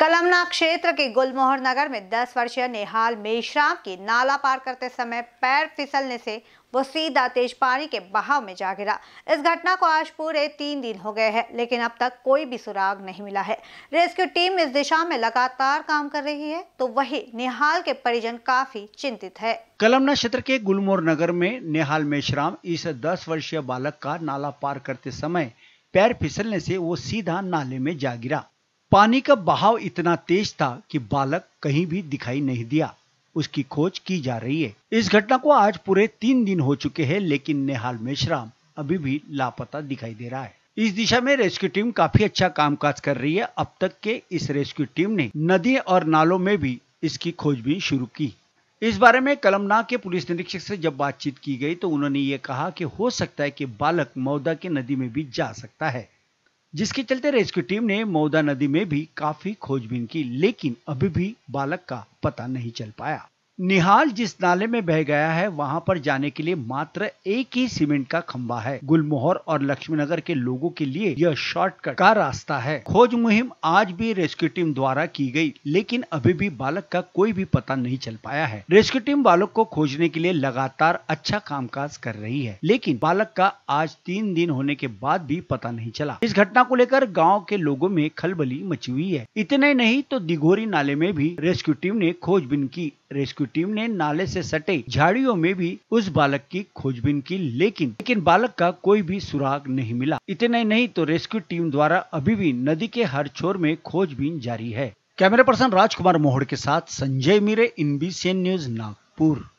कलमना क्षेत्र के गुलमोहर नगर में 10 वर्षीय नेहाल मेश्राम की नाला पार करते समय पैर फिसलने से वो सीधा तेज पानी के बहाव में जा गिरा इस घटना को आज पूरे तीन दिन हो गए हैं लेकिन अब तक कोई भी सुराग नहीं मिला है रेस्क्यू टीम इस दिशा में लगातार काम कर रही है तो वही निहाल के परिजन काफी चिंतित है कलमना क्षेत्र के गुलमोहर नगर में नेहाल मेश्राम इस दस वर्षीय बालक का नाला पार करते समय पैर फिसलने से वो सीधा नाले में जा गिरा पानी का बहाव इतना तेज था कि बालक कहीं भी दिखाई नहीं दिया उसकी खोज की जा रही है इस घटना को आज पूरे तीन दिन हो चुके हैं लेकिन नेहाल मेश्राम अभी भी लापता दिखाई दे रहा है इस दिशा में रेस्क्यू टीम काफी अच्छा कामकाज कर रही है अब तक के इस रेस्क्यू टीम ने नदी और नालों में भी इसकी खोजबीन शुरू की इस बारे में कलमना के पुलिस निरीक्षक से जब बातचीत की गई तो उन्होंने ये कहा कि हो सकता है कि बालक मौदा के नदी में भी जा सकता है जिसके चलते रेस्क्यू टीम ने मौदा नदी में भी काफी खोजबीन की लेकिन अभी भी बालक का पता नहीं चल पाया निहाल जिस नाले में बह गया है वहां पर जाने के लिए मात्र एक ही सीमेंट का खंबा है गुलमोहर और लक्ष्मीनगर के लोगों के लिए यह शॉर्टकट का रास्ता है खोज मुहिम आज भी रेस्क्यू टीम द्वारा की गई लेकिन अभी भी बालक का कोई भी पता नहीं चल पाया है रेस्क्यू टीम बालक को खोजने के लिए लगातार अच्छा काम कर रही है लेकिन बालक का आज तीन दिन होने के बाद भी पता नहीं चला इस घटना को लेकर गाँव के लोगों में खलबली मची हुई है इतने नहीं तो दिघोरी नाले में भी रेस्क्यू टीम ने खोजबीन की रेस्क्यू टीम ने नाले से सटे झाड़ियों में भी उस बालक की खोजबीन की लेकिन लेकिन बालक का कोई भी सुराग नहीं मिला इतना ही नहीं तो रेस्क्यू टीम द्वारा अभी भी नदी के हर छोर में खोजबीन जारी है कैमरा पर्सन राजकुमार मोहड़ के साथ संजय मीरे इन न्यूज नागपुर